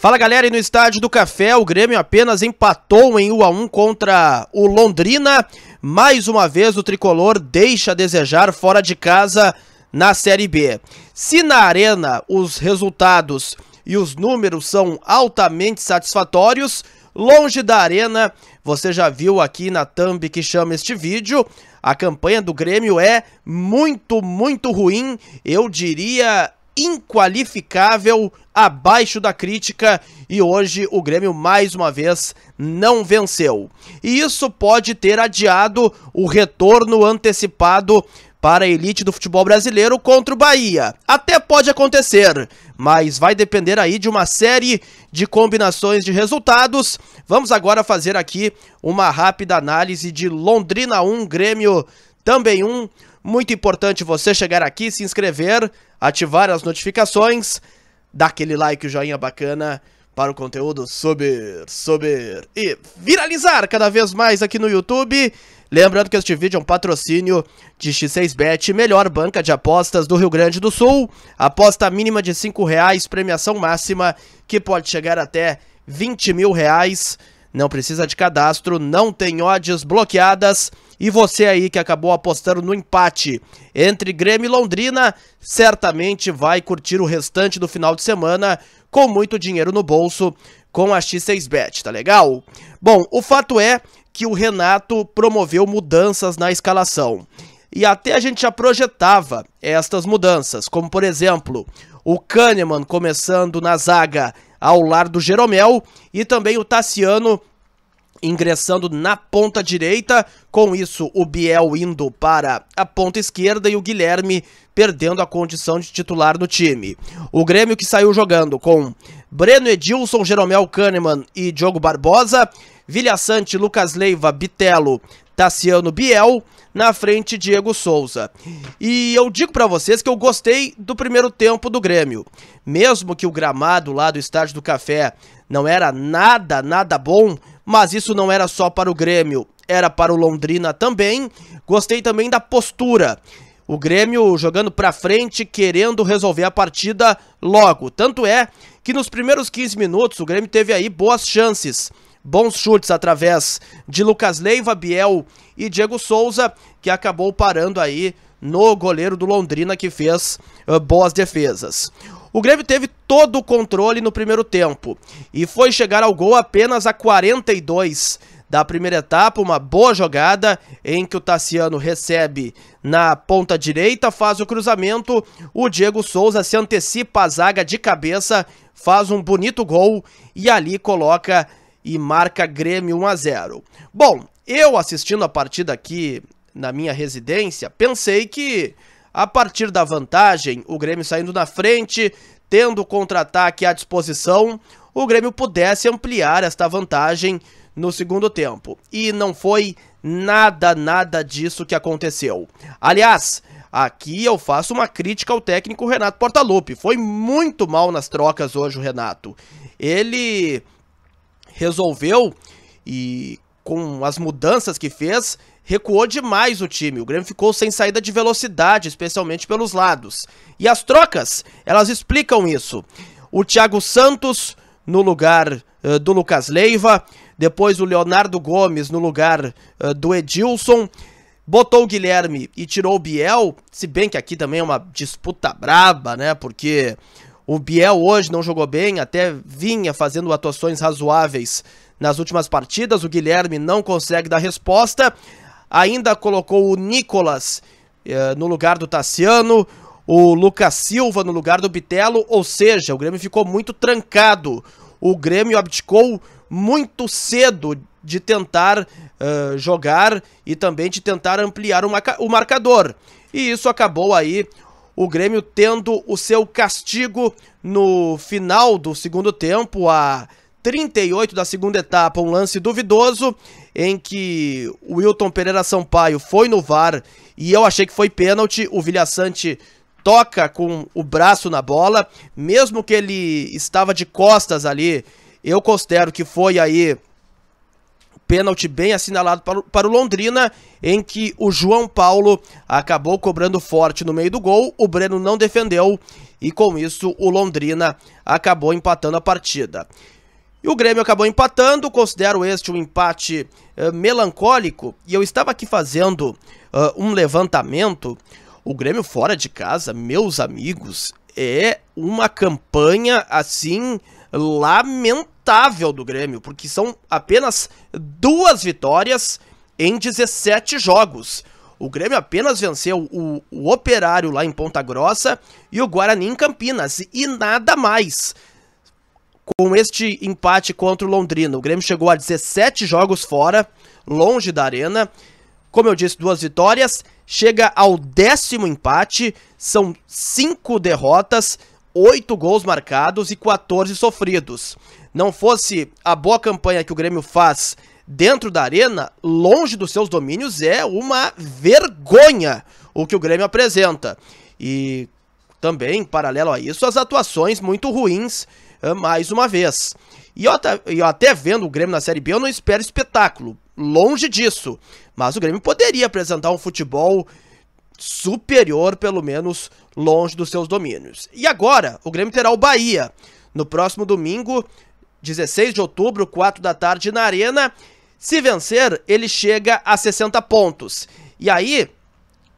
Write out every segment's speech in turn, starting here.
Fala galera, e no estádio do Café, o Grêmio apenas empatou em 1 a 1 contra o Londrina. Mais uma vez o tricolor deixa a desejar fora de casa na Série B. Se na Arena os resultados e os números são altamente satisfatórios, longe da Arena, você já viu aqui na thumb que chama este vídeo, a campanha do Grêmio é muito, muito ruim. Eu diria inqualificável, abaixo da crítica, e hoje o Grêmio mais uma vez não venceu. E isso pode ter adiado o retorno antecipado para a elite do futebol brasileiro contra o Bahia. Até pode acontecer, mas vai depender aí de uma série de combinações de resultados. Vamos agora fazer aqui uma rápida análise de Londrina 1, Grêmio também 1. Um, muito importante você chegar aqui, se inscrever, ativar as notificações, dar aquele like, o joinha bacana para o conteúdo subir, subir e viralizar cada vez mais aqui no YouTube. Lembrando que este vídeo é um patrocínio de X6Bet, melhor banca de apostas do Rio Grande do Sul. Aposta mínima de R$ reais, premiação máxima que pode chegar até R$ mil reais. Não precisa de cadastro, não tem odds bloqueadas. E você aí que acabou apostando no empate entre Grêmio e Londrina, certamente vai curtir o restante do final de semana com muito dinheiro no bolso com a X6Bet, tá legal? Bom, o fato é que o Renato promoveu mudanças na escalação. E até a gente já projetava estas mudanças, como por exemplo, o Kahneman começando na zaga ao lar do Jeromel e também o Tassiano ingressando na ponta direita. Com isso, o Biel indo para a ponta esquerda e o Guilherme perdendo a condição de titular no time. O Grêmio que saiu jogando com Breno Edilson, Jeromel Kahneman e Diogo Barbosa, Vilhaçante, Lucas Leiva, Bitelo, Tassiano Biel, na frente Diego Souza. E eu digo para vocês que eu gostei do primeiro tempo do Grêmio. Mesmo que o gramado lá do Estádio do Café não era nada, nada bom, mas isso não era só para o Grêmio, era para o Londrina também. Gostei também da postura. O Grêmio jogando para frente, querendo resolver a partida logo. Tanto é que nos primeiros 15 minutos o Grêmio teve aí boas chances. Bons chutes através de Lucas Leiva, Biel e Diego Souza, que acabou parando aí no goleiro do Londrina que fez uh, boas defesas. O Grêmio teve todo o controle no primeiro tempo e foi chegar ao gol apenas a 42 da primeira etapa, uma boa jogada em que o Tassiano recebe na ponta direita, faz o cruzamento, o Diego Souza se antecipa a zaga de cabeça, faz um bonito gol e ali coloca e marca Grêmio 1 a 0. Bom, eu assistindo a partida aqui na minha residência, pensei que a partir da vantagem, o Grêmio saindo na frente, tendo o contra-ataque à disposição, o Grêmio pudesse ampliar esta vantagem no segundo tempo. E não foi nada, nada disso que aconteceu. Aliás, aqui eu faço uma crítica ao técnico Renato Portaluppi. Foi muito mal nas trocas hoje o Renato. Ele resolveu e com as mudanças que fez, recuou demais o time. O Grêmio ficou sem saída de velocidade, especialmente pelos lados. E as trocas, elas explicam isso. O Thiago Santos no lugar uh, do Lucas Leiva, depois o Leonardo Gomes no lugar uh, do Edilson. Botou o Guilherme e tirou o Biel, se bem que aqui também é uma disputa braba, né? Porque o Biel hoje não jogou bem, até vinha fazendo atuações razoáveis nas últimas partidas, o Guilherme não consegue dar resposta. Ainda colocou o Nicolas eh, no lugar do Tassiano, o Lucas Silva no lugar do Bitelo, ou seja, o Grêmio ficou muito trancado. O Grêmio abdicou muito cedo de tentar uh, jogar e também de tentar ampliar o, marca o marcador. E isso acabou aí o Grêmio tendo o seu castigo no final do segundo tempo, a 38 da segunda etapa, um lance duvidoso em que o Wilton Pereira Sampaio foi no VAR e eu achei que foi pênalti. O Vilhaçante toca com o braço na bola, mesmo que ele estava de costas ali, eu considero que foi aí pênalti bem assinalado para o Londrina, em que o João Paulo acabou cobrando forte no meio do gol, o Breno não defendeu e com isso o Londrina acabou empatando a partida. O Grêmio acabou empatando, considero este um empate uh, melancólico, e eu estava aqui fazendo uh, um levantamento. O Grêmio fora de casa, meus amigos, é uma campanha assim lamentável do Grêmio, porque são apenas duas vitórias em 17 jogos. O Grêmio apenas venceu o, o Operário lá em Ponta Grossa e o Guarani em Campinas, e nada mais com este empate contra o Londrina. O Grêmio chegou a 17 jogos fora, longe da arena. Como eu disse, duas vitórias. Chega ao décimo empate. São cinco derrotas, oito gols marcados e 14 sofridos. Não fosse a boa campanha que o Grêmio faz dentro da arena, longe dos seus domínios, é uma vergonha o que o Grêmio apresenta. E também, em paralelo a isso, as atuações muito ruins ah, mais uma vez. E eu até, eu até vendo o Grêmio na Série B, eu não espero espetáculo. Longe disso. Mas o Grêmio poderia apresentar um futebol superior, pelo menos longe dos seus domínios. E agora, o Grêmio terá o Bahia no próximo domingo, 16 de outubro, 4 da tarde, na Arena. Se vencer, ele chega a 60 pontos. E aí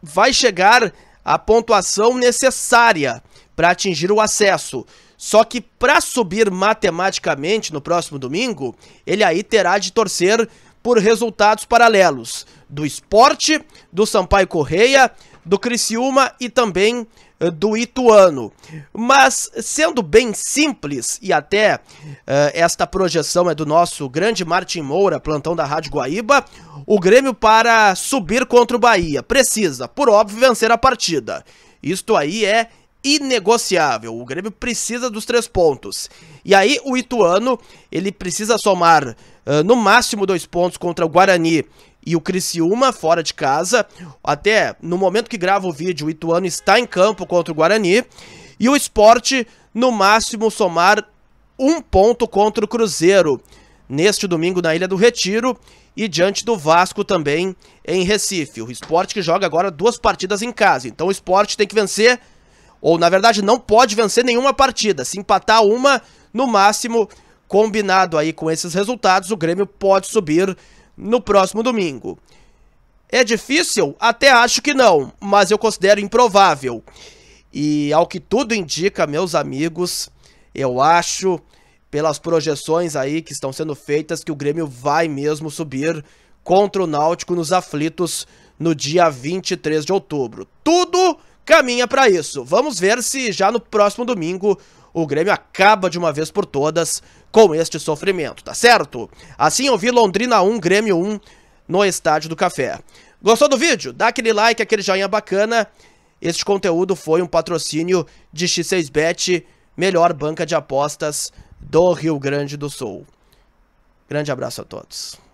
vai chegar a pontuação necessária para atingir o acesso. Só que para subir matematicamente no próximo domingo, ele aí terá de torcer por resultados paralelos do esporte, do Sampaio Correia, do Criciúma e também eh, do Ituano. Mas, sendo bem simples, e até uh, esta projeção é do nosso grande Martin Moura, plantão da Rádio Guaíba, o Grêmio para subir contra o Bahia precisa, por óbvio, vencer a partida. Isto aí é inegociável. O Grêmio precisa dos três pontos. E aí o Ituano, ele precisa somar uh, no máximo dois pontos contra o Guarani e o Criciúma fora de casa. Até no momento que grava o vídeo, o Ituano está em campo contra o Guarani. E o esporte, no máximo, somar um ponto contra o Cruzeiro. Neste domingo na Ilha do Retiro e diante do Vasco também em Recife. O esporte que joga agora duas partidas em casa. Então o esporte tem que vencer ou na verdade não pode vencer nenhuma partida. Se empatar uma, no máximo, combinado aí com esses resultados, o Grêmio pode subir no próximo domingo. É difícil? Até acho que não, mas eu considero improvável. E ao que tudo indica, meus amigos, eu acho, pelas projeções aí que estão sendo feitas, que o Grêmio vai mesmo subir contra o Náutico nos aflitos no dia 23 de outubro. Tudo caminha para isso. Vamos ver se já no próximo domingo o Grêmio acaba de uma vez por todas com este sofrimento, tá certo? Assim eu vi Londrina 1, Grêmio 1 no Estádio do Café. Gostou do vídeo? Dá aquele like, aquele joinha bacana. Este conteúdo foi um patrocínio de X6Bet, melhor banca de apostas do Rio Grande do Sul. Grande abraço a todos.